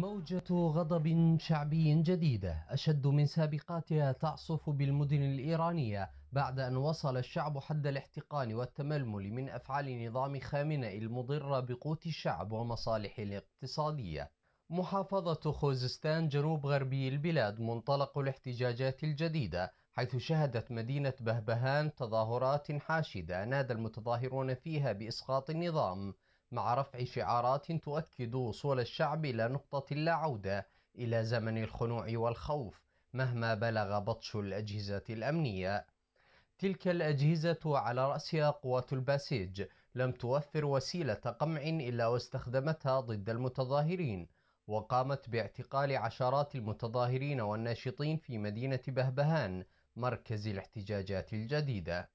موجة غضب شعبي جديدة أشد من سابقاتها تعصف بالمدن الإيرانية بعد أن وصل الشعب حد الاحتقان والتململ من أفعال نظام خامنئي المضرة بقوت الشعب ومصالحه الاقتصادية. محافظة خوزستان جنوب غربي البلاد منطلق الاحتجاجات الجديدة حيث شهدت مدينة بهبهان تظاهرات حاشدة نادى المتظاهرون فيها بإسقاط النظام مع رفع شعارات تؤكد وصول الشعب إلى نقطة لا عودة إلى زمن الخنوع والخوف مهما بلغ بطش الأجهزة الأمنية. تلك الأجهزة وعلى رأسها قوات الباسيج لم توفر وسيلة قمع إلا واستخدمتها ضد المتظاهرين وقامت باعتقال عشرات المتظاهرين والناشطين في مدينة بهبهان مركز الاحتجاجات الجديدة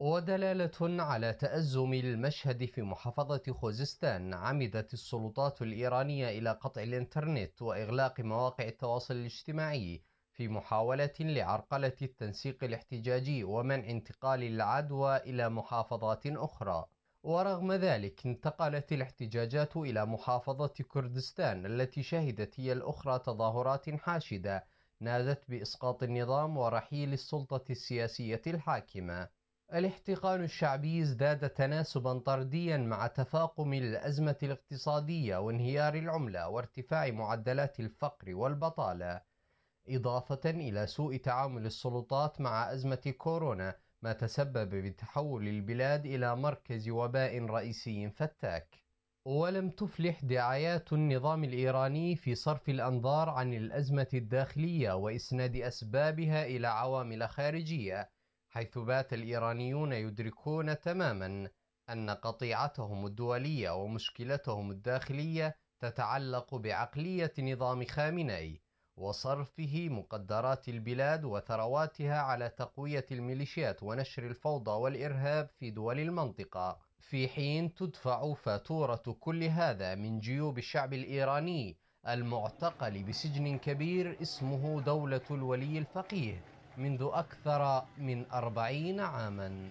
ودلالة على تأزم المشهد في محافظة خوزستان عمدت السلطات الإيرانية إلى قطع الإنترنت وإغلاق مواقع التواصل الاجتماعي في محاولة لعرقلة التنسيق الاحتجاجي ومنع انتقال العدوى إلى محافظات أخرى ورغم ذلك انتقلت الاحتجاجات إلى محافظة كردستان التي شهدت هي الأخرى تظاهرات حاشدة نادت بإسقاط النظام ورحيل السلطة السياسية الحاكمة الاحتقان الشعبي ازداد تناسبا طرديا مع تفاقم الأزمة الاقتصادية وانهيار العملة وارتفاع معدلات الفقر والبطالة إضافة إلى سوء تعامل السلطات مع أزمة كورونا ما تسبب بتحول البلاد إلى مركز وباء رئيسي فتاك ولم تفلح دعايات النظام الإيراني في صرف الأنظار عن الأزمة الداخلية وإسناد أسبابها إلى عوامل خارجية حيث بات الإيرانيون يدركون تماما أن قطيعتهم الدولية ومشكلتهم الداخلية تتعلق بعقلية نظام خامنئي وصرفه مقدرات البلاد وثرواتها على تقوية الميليشيات ونشر الفوضى والإرهاب في دول المنطقة في حين تدفع فاتورة كل هذا من جيوب الشعب الإيراني المعتقل بسجن كبير اسمه دولة الولي الفقيه منذ أكثر من أربعين عاماً